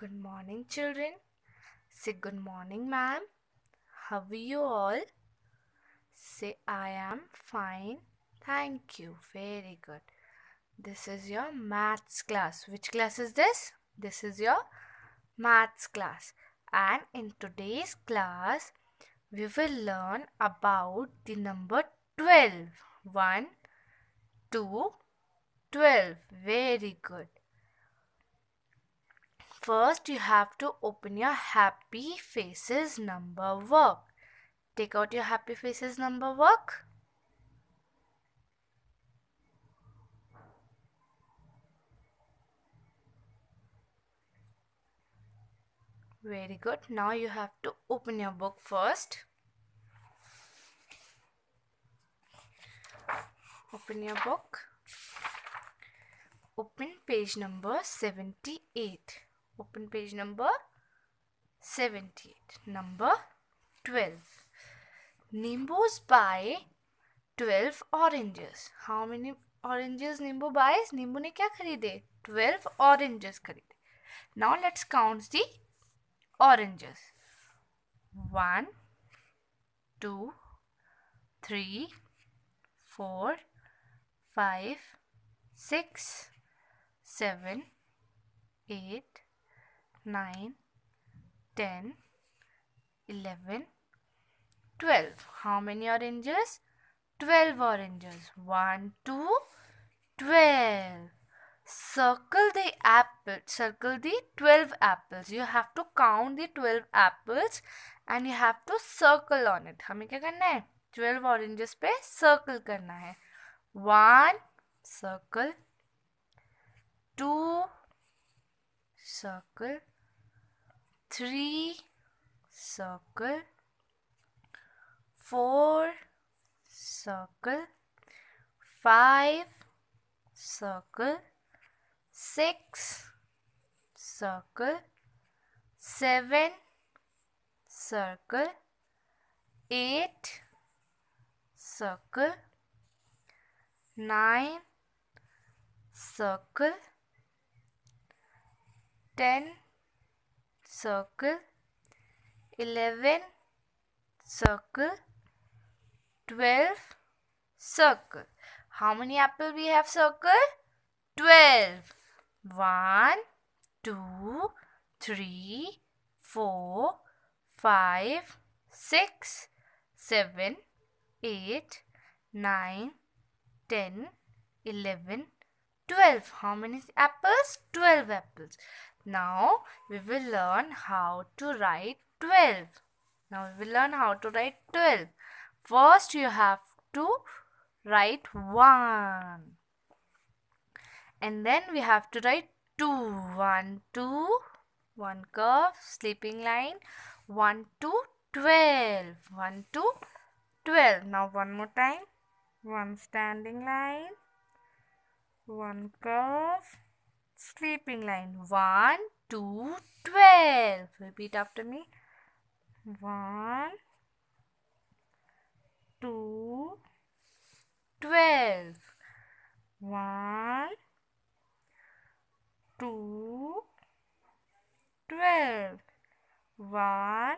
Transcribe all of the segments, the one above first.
Good morning, children. Say good morning, ma'am. How are you all? Say I am fine. Thank you. Very good. This is your maths class. Which class is this? This is your maths class. And in today's class, we will learn about the number 12. 1, 2, 12. Very good. First, you have to open your happy faces number work. Take out your happy faces number work. Very good. Now you have to open your book first. Open your book. Open page number 78. open page number 78 number 12 nimbus buy 12 oranges how many oranges nimbu buys nimbu ne kya kharide 12 oranges kharide now let's count the oranges 1 2 3 4 5 6 7 8 nine ten eleven twelve how many oranges twelve oranges one two twelve circle the apple circle the 12 apples you have to count the 12 apples and you have to circle on it हमें क्या करना है 12 oranges पे circle करना है one circle two circle three circle four circle five circle six circle seven circle eight circle nine circle ten circle 11 circle 12 circle how many apple we have circle 12 1 2 3 4 5 6 7 8 9 10 11 12 how many apples 12 apples now we will learn how to write 12. Now we will learn how to write 12. First you have to write 1. And then we have to write 2. 1, 2, 1 curve, sleeping line, 1, 2, 12. 1, 2, 12. Now one more time. 1 standing line, 1 curve, sleeping line 1 2 12 repeat after me 1 2 12 1 2 12 1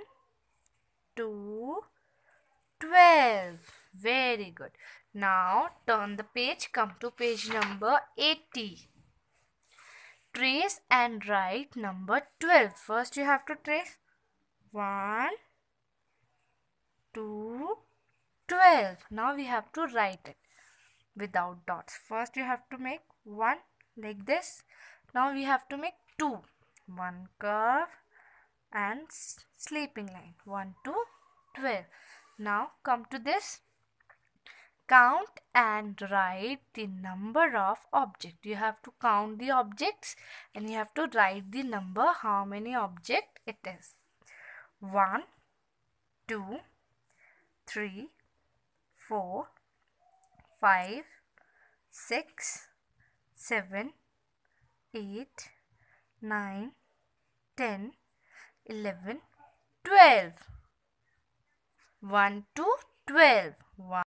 2 12 very good now turn the page come to page number 80 trace and write number 12. First you have to trace 1, 2, 12. Now we have to write it without dots. First you have to make 1 like this. Now we have to make 2. 1 curve and sleeping line. 1 2, 12. Now come to this count and write the number of object you have to count the objects and you have to write the number how many object it is One, two, three, four, five, six, seven, eight, nine, ten, eleven, twelve. 1 to 12. 1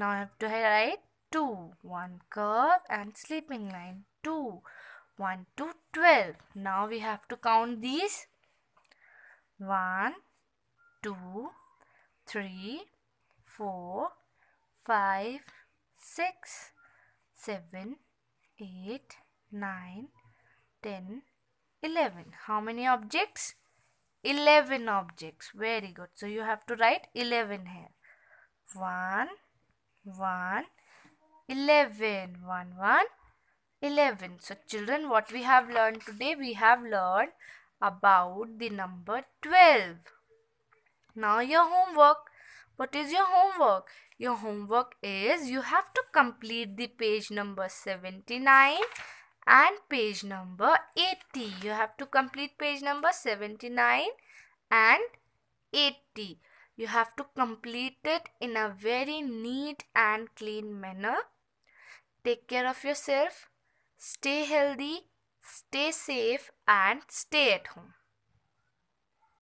now I have to write 2, 1 curve and sleeping line 2, 1 to 12. Now we have to count these 1, 2, 3, 4, 5, 6, 7, 8, 9, 10, 11. How many objects? 11 objects. Very good. So you have to write 11 here. 1, 1 11 1 1 11 so children what we have learned today we have learned about the number 12 now your homework what is your homework your homework is you have to complete the page number 79 and page number 80 you have to complete page number 79 and 80 you have to complete it in a very neat and clean manner. Take care of yourself, stay healthy, stay safe, and stay at home.